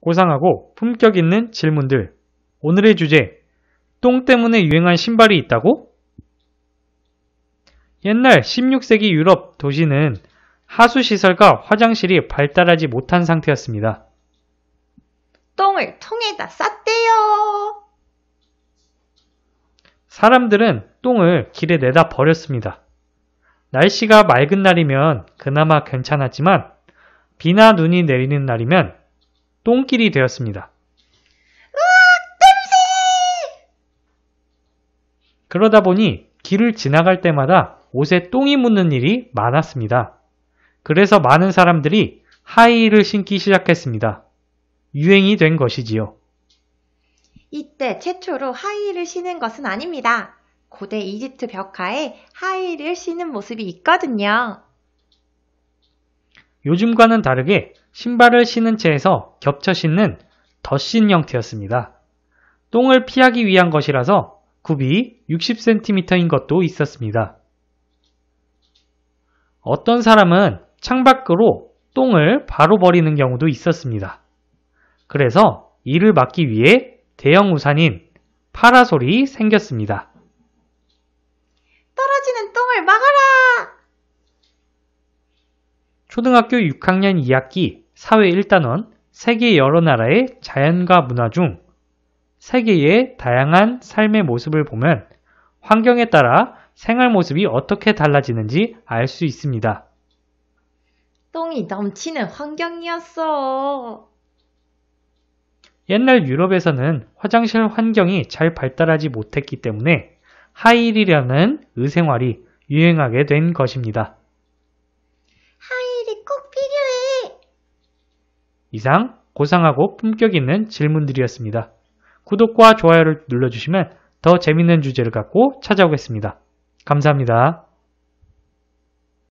고상하고 품격 있는 질문들. 오늘의 주제. 똥 때문에 유행한 신발이 있다고? 옛날 16세기 유럽 도시는 하수시설과 화장실이 발달하지 못한 상태였습니다. 똥을 통에다 쌌대요. 사람들은 똥을 길에 내다 버렸습니다. 날씨가 맑은 날이면 그나마 괜찮았지만 비나 눈이 내리는 날이면 똥길이 되었습니다. 으악, 그러다 보니 길을 지나갈 때마다 옷에 똥이 묻는 일이 많았습니다. 그래서 많은 사람들이 하이힐을 신기 시작했습니다. 유행이 된 것이지요. 이때 최초로 하이힐을 신은 것은 아닙니다. 고대 이집트 벽화에 하이힐을 신은 모습이 있거든요. 요즘과는 다르게 신발을 신은 채에서 겹쳐 신는 덧신 형태였습니다. 똥을 피하기 위한 것이라서 굽이 60cm인 것도 있었습니다. 어떤 사람은 창밖으로 똥을 바로 버리는 경우도 있었습니다. 그래서 이를 막기 위해 대형 우산인 파라솔이 생겼습니다. 떨어지는 똥을 막아라! 초등학교 6학년 2학기 사회 1단원 세계 여러 나라의 자연과 문화 중 세계의 다양한 삶의 모습을 보면 환경에 따라 생활 모습이 어떻게 달라지는지 알 수 있습니다. 똥이 넘치는 환경이었어. 옛날 유럽에서는 화장실 환경이 잘 발달하지 못했기 때문에 하일이라는 의생활이 유행하게 된 것입니다. 이상 고상하고 품격 있는 질문들이었습니다. 구독과 좋아요를 눌러주시면 더 재밌는 주제를 갖고 찾아오겠습니다. 감사합니다.